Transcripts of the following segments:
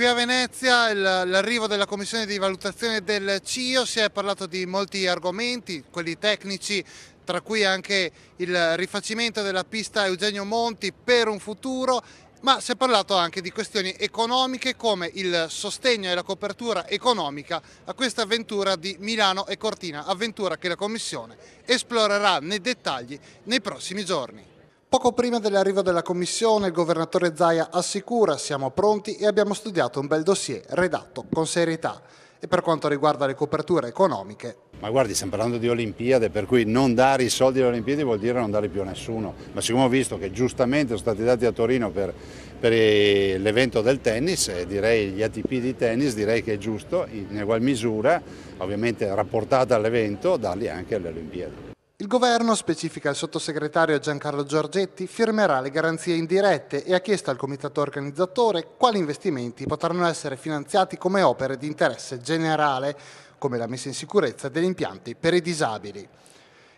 Qui a Venezia l'arrivo della commissione di valutazione del CIO si è parlato di molti argomenti, quelli tecnici, tra cui anche il rifacimento della pista Eugenio Monti per un futuro ma si è parlato anche di questioni economiche come il sostegno e la copertura economica a questa avventura di Milano e Cortina, avventura che la Commissione esplorerà nei dettagli nei prossimi giorni. Poco prima dell'arrivo della commissione, il governatore Zaia assicura siamo pronti e abbiamo studiato un bel dossier redatto con serietà. E per quanto riguarda le coperture economiche. Ma guardi, stiamo parlando di Olimpiade, per cui non dare i soldi alle Olimpiadi vuol dire non dare più a nessuno. Ma siccome ho visto che giustamente sono stati dati a Torino per, per eh, l'evento del tennis, e eh, direi gli ATP di tennis, direi che è giusto, in ugual misura, ovviamente rapportata all'evento, darli anche alle Olimpiadi. Il governo, specifica il sottosegretario Giancarlo Giorgetti, firmerà le garanzie indirette e ha chiesto al comitato organizzatore quali investimenti potranno essere finanziati come opere di interesse generale, come la messa in sicurezza degli impianti per i disabili.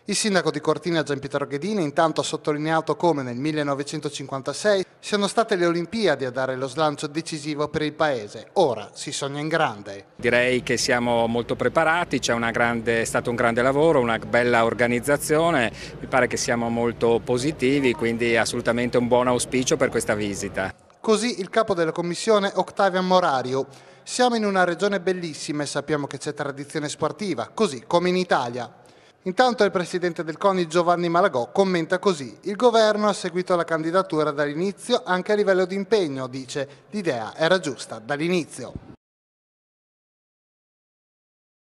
Il sindaco di Cortina Gianpietro Ghedini intanto ha sottolineato come nel 1956 siano state le Olimpiadi a dare lo slancio decisivo per il Paese. Ora si sogna in grande. Direi che siamo molto preparati, grande, è stato un grande lavoro, una bella organizzazione, mi pare che siamo molto positivi, quindi assolutamente un buon auspicio per questa visita. Così il capo della commissione Octavian Morario. Siamo in una regione bellissima e sappiamo che c'è tradizione sportiva, così come in Italia. Intanto il presidente del CONI Giovanni Malagò commenta così «Il governo ha seguito la candidatura dall'inizio anche a livello di impegno, dice, l'idea era giusta dall'inizio».